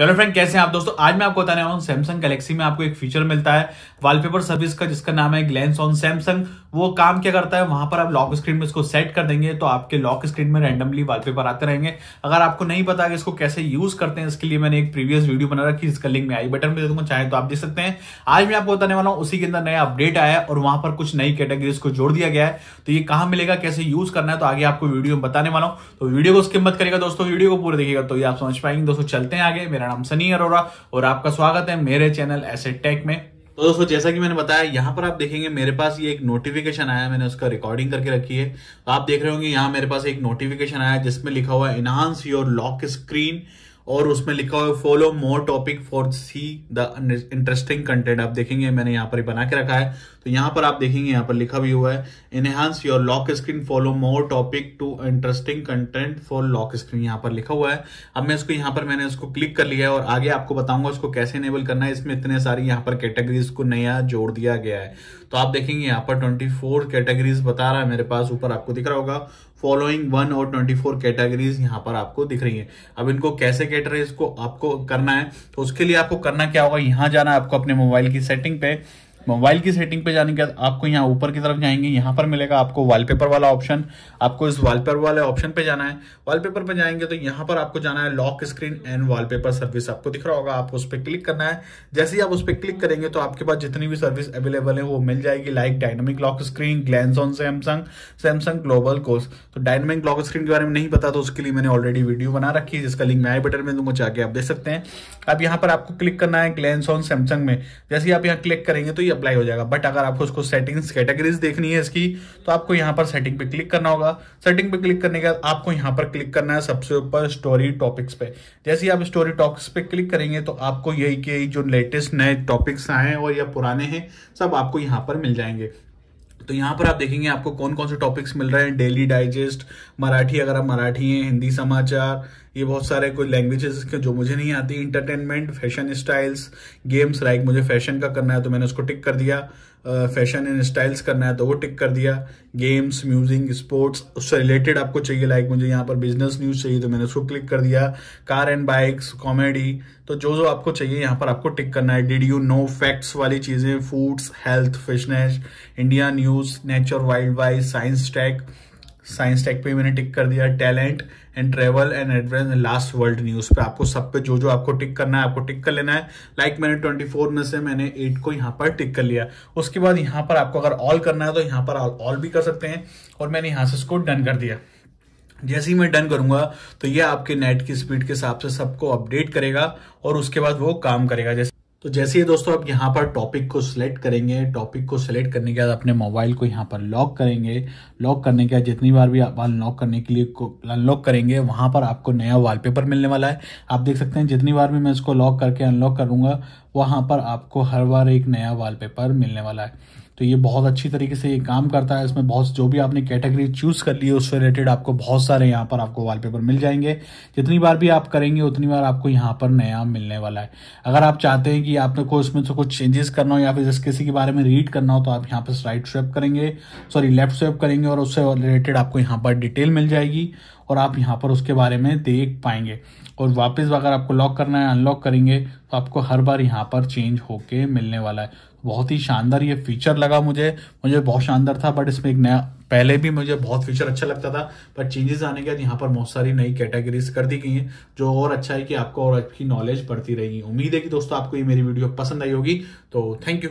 hello friend कैसे हैं आप दोस्तों आज मैं आपको बताने वाला हूँ सैमसंग गैलेक्सी में आपको एक फीचर मिलता है वॉलपेपर सर्विस का जिसका नाम है ग्लेंस ऑन सैमसंग वो काम क्या करता है वहां पर आप लॉक स्क्रीन में इसको सेट कर देंगे तो आपके लॉक स्क्रीन में रैंडमली वॉलपेपर आते रहेंगे अगर आपको नहीं पता कि इसको कैसे यूज करते हैं इसके लिए मैंने एक प्रीवियस वीडियो बना रखी इसका लिंक में आई बटन पर देखो चाहे तो आप देख सकते हैं आज मैं आपको बताने वाला हूँ उसी के अंदर नया अपडेट आया है और वहां पर कुछ नई कैटेगरीज को जोड़ दिया गया है तो ये कहाँ मिलेगा कैसे यूज करना है तो आगे आपको वीडियो में बताने वाला हूँ तो वीडियो को उसकी मत करेगा दोस्तों वीडियो को पूरा देखिएगा तो ये आप समझ पाएंगे दोस्तों चलते हैं आगे मेरा मेरा नाम सनी अरोरा और आपका स्वागत है मेरे चैनल एसेट टेक में तो दोस्तों जैसा कि मैंने बताया यहाँ पर आप देखेंगे मेरे पास ये एक नोटिफिकेशन आया मैंने उसका रिकॉर्डिंग करके रखी है आप देख रहे होंगे यहाँ मेरे पास एक नोटिफिकेशन आया जिसमें लिखा हुआ है इनहांस योर लॉक स्क्रीन और उसमें लिखा हुआ follow more topic for see the interesting content आप देखेंगे मैंने यहाँ पर बना के रखा है तो यहाँ पर आप देखेंगे यहाँ पर लिखा भी हुआ है enhance your lock screen follow more topic to interesting content for lock screen यहाँ पर लिखा हुआ है अब मैं इसको यहाँ पर मैंने इसको क्लिक कर लिया है और आगे आपको बताऊंगा उसको कैसे इनेबल करना है इसमें इतने सारी यहाँ पर कैटेगरीज को नया जोड़ दिया गया है तो आप देखेंगे यहाँ पर 24 कैटेगरीज बता रहा है मेरे पास ऊपर आपको दिख रहा होगा फॉलोइंग वन और 24 कैटेगरीज यहाँ पर आपको दिख रही है अब इनको कैसे कैटेगरीज को आपको करना है तो उसके लिए आपको करना क्या होगा यहाँ जाना है आपको अपने मोबाइल की सेटिंग पे मोबाइल की सेटिंग पे जाने के बाद आपको यहाँ ऊपर की तरफ जाएंगे यहाँ पर मिलेगा आपको वॉलपेपर वाला ऑप्शन आपको इस वॉलपेपर वाले ऑप्शन पे जाना है वॉलपेपर पे जाएंगे तो यहाँ पर आपको जाना है lock screen and wallpaper service आपको दिख रहा होगा आपको उस पर क्लिक करना है जैसे ही आप उस पर क्लिक करेंगे तो आपके पास जितनी भी सर्विस अवेलेबल है वो मिल जाएगी like dynamic lock screen glance on Samsung Samsung global course तो डायनामिक लॉक स्क्रीन के बारे में नहीं पता तो उसके लिए मैंने ऑलरेडी वीडियो बना रखी है जिसका लिंक मैं आई बटन में दूंगा जाके आप देख सकते हैं अब यहाँ पर आपको क्लिक करना है ग्लैंस ऑन सैमसंग में जैसे ही आप यहाँ क्लिक करेंगे तो ये अप्लाई हो जाएगा बट अगर आपको उसको सेटिंग्स कैटेगरीज देखनी है इसकी तो आपको यहाँ पर सेटिंग पे क्लिक करना होगा सेटिंग पे क्लिक करने के बाद आपको यहाँ पर क्लिक करना है सबसे ऊपर स्टोरी टॉपिक्स पे जैसे ही आप स्टोरी टॉपिक्स पे क्लिक करेंगे तो आपको यही के जो लेटेस्ट नए टॉपिक्स आए हैं और या पुराने हैं सब आपको यहाँ पर मिल जाएंगे तो यहाँ पर आप देखेंगे आपको कौन कौन से टॉपिक्स मिल रहे हैं डेली डाइजेस्ट मराठी अगर आप मराठी हैं हिंदी समाचार ये बहुत सारे कोई लैंग्वेजेस के जो मुझे नहीं आती entertainment fashion styles games like मुझे फैशन का करना है तो मैंने उसको टिक कर दिया फैशन एंड स्टाइल्स करना है तो वो टिक कर दिया गेम्स म्यूजिक स्पोर्ट्स उससे रिलेटेड आपको चाहिए लाइक मुझे यहाँ पर बिजनेस न्यूज़ चाहिए तो मैंने उसको क्लिक कर दिया कार एंड बाइक्स कॉमेडी तो जो जो आपको चाहिए यहाँ पर आपको टिक करना है डिड यू नो फैक्ट्स वाली चीज़ें foods health fitness India news nature wildlife science tech science tech पे मैंने टिक कर दिया talent and travel and adventure last world news पे आपको सब पे जो जो आपको टिक करना है आपको टिक कर लेना है लाइक like मैंने 24 में से मैंने 8 को यहाँ पर टिक कर लिया उसके बाद यहाँ पर आपको अगर ऑल करना है तो यहाँ पर ऑल भी कर सकते हैं और मैंने यहाँ से इसको डन कर दिया जैसे ही मैं डन करूंगा तो ये आपके नेट की स्पीड के हिसाब से सबको अपडेट करेगा और उसके बाद वो काम करेगा जैसे तो जैसे ही दोस्तों आप यहाँ पर टॉपिक को सिलेक्ट करेंगे टॉपिक को सिलेक्ट करने के बाद अपने मोबाइल को यहाँ पर लॉक करेंगे लॉक करने के बाद जितनी बार भी आप अनलॉक करने के लिए अनलॉक करेंगे वहाँ पर आपको नया वॉलपेपर मिलने वाला है आप देख सकते हैं जितनी बार भी मैं इसको लॉक करके अनलॉक करूँगा वहाँ पर आपको हर बार एक नया वॉलपेपर मिलने वाला है तो ये बहुत अच्छी तरीके से ये काम करता है इसमें बहुत जो भी आपने कैटेगरी चूज कर ली है उससे रिलेटेड आपको बहुत सारे यहाँ पर आपको वॉलपेपर मिल जाएंगे जितनी बार भी आप करेंगे उतनी बार आपको यहाँ पर नया मिलने वाला है अगर आप चाहते हैं कि आपने को इसमें से कुछ चेंजेस करना हो या फिर जिस किसी के बारे में रीड करना हो तो आप यहाँ पर राइट स्वेप करेंगे सॉरी लेफ्ट स्वेप करेंगे और उससे रिलेटेड आपको यहाँ पर डिटेल मिल जाएगी और आप यहाँ पर उसके बारे में देख पाएंगे और वापस अगर आपको लॉक करना है अनलॉक करेंगे तो आपको हर बार यहाँ पर चेंज होके मिलने वाला है बहुत ही शानदार ये फीचर लगा मुझे मुझे बहुत शानदार था बट इसमें एक नया पहले भी मुझे बहुत फीचर अच्छा लगता था पर चेंजेस आने के बाद यहाँ पर बहुत सारी नई कैटेगरीज कर दी गई हैं जो और अच्छा है कि आपको और आपकी नॉलेज बढ़ती रहेगी उम्मीद है कि दोस्तों आपको ये मेरी वीडियो पसंद आई होगी तो थैंक यू